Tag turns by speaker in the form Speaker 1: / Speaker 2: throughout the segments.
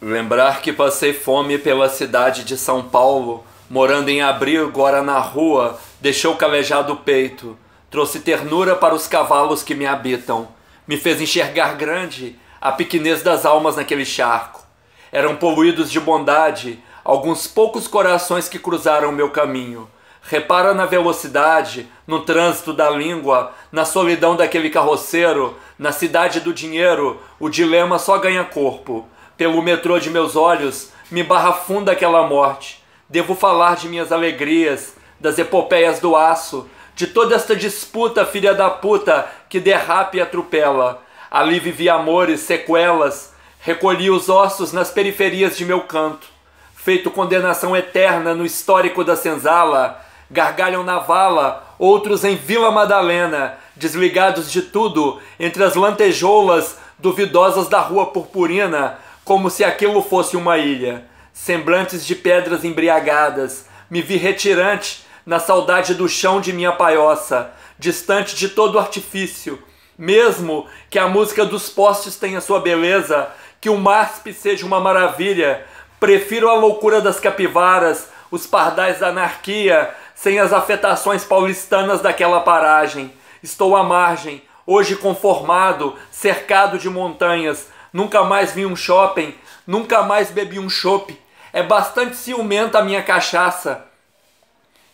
Speaker 1: Lembrar que passei fome pela cidade de São Paulo, morando em abrigo, agora na rua, deixou calejado o peito, trouxe ternura para os cavalos que me habitam, me fez enxergar grande a pequenez das almas naquele charco. Eram poluídos de bondade alguns poucos corações que cruzaram meu caminho. Repara na velocidade, no trânsito da língua, na solidão daquele carroceiro, na cidade do dinheiro, o dilema só ganha corpo. Pelo metrô de meus olhos me barrafunda aquela morte. Devo falar de minhas alegrias, das epopeias do aço, de toda esta disputa, filha da puta, que derrapa e atropela. Ali vivi amores, sequelas, recolhi os ossos nas periferias de meu canto. Feito condenação eterna no histórico da senzala, gargalham na vala, outros em Vila Madalena, desligados de tudo, entre as lantejoulas duvidosas da rua purpurina, como se aquilo fosse uma ilha. Semblantes de pedras embriagadas, me vi retirante na saudade do chão de minha paioça, distante de todo artifício. Mesmo que a música dos postes tenha sua beleza, que o MASP seja uma maravilha, prefiro a loucura das capivaras, os pardais da anarquia, sem as afetações paulistanas daquela paragem. Estou à margem, hoje conformado, cercado de montanhas, nunca mais vi um shopping, nunca mais bebi um chope É bastante ciumenta a minha cachaça.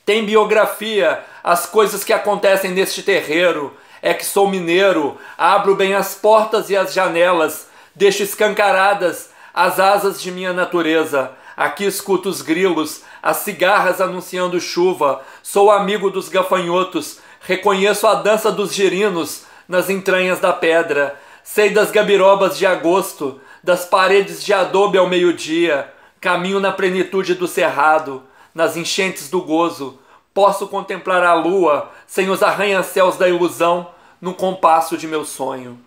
Speaker 1: Tem biografia, as coisas que acontecem neste terreiro. É que sou mineiro, abro bem as portas e as janelas, deixo escancaradas as asas de minha natureza. Aqui escuto os grilos, as cigarras anunciando chuva. Sou amigo dos gafanhotos, reconheço a dança dos girinos nas entranhas da pedra. Sei das gabirobas de agosto, das paredes de adobe ao meio-dia, caminho na plenitude do cerrado, nas enchentes do gozo. Posso contemplar a lua sem os arranha-céus da ilusão no compasso de meu sonho.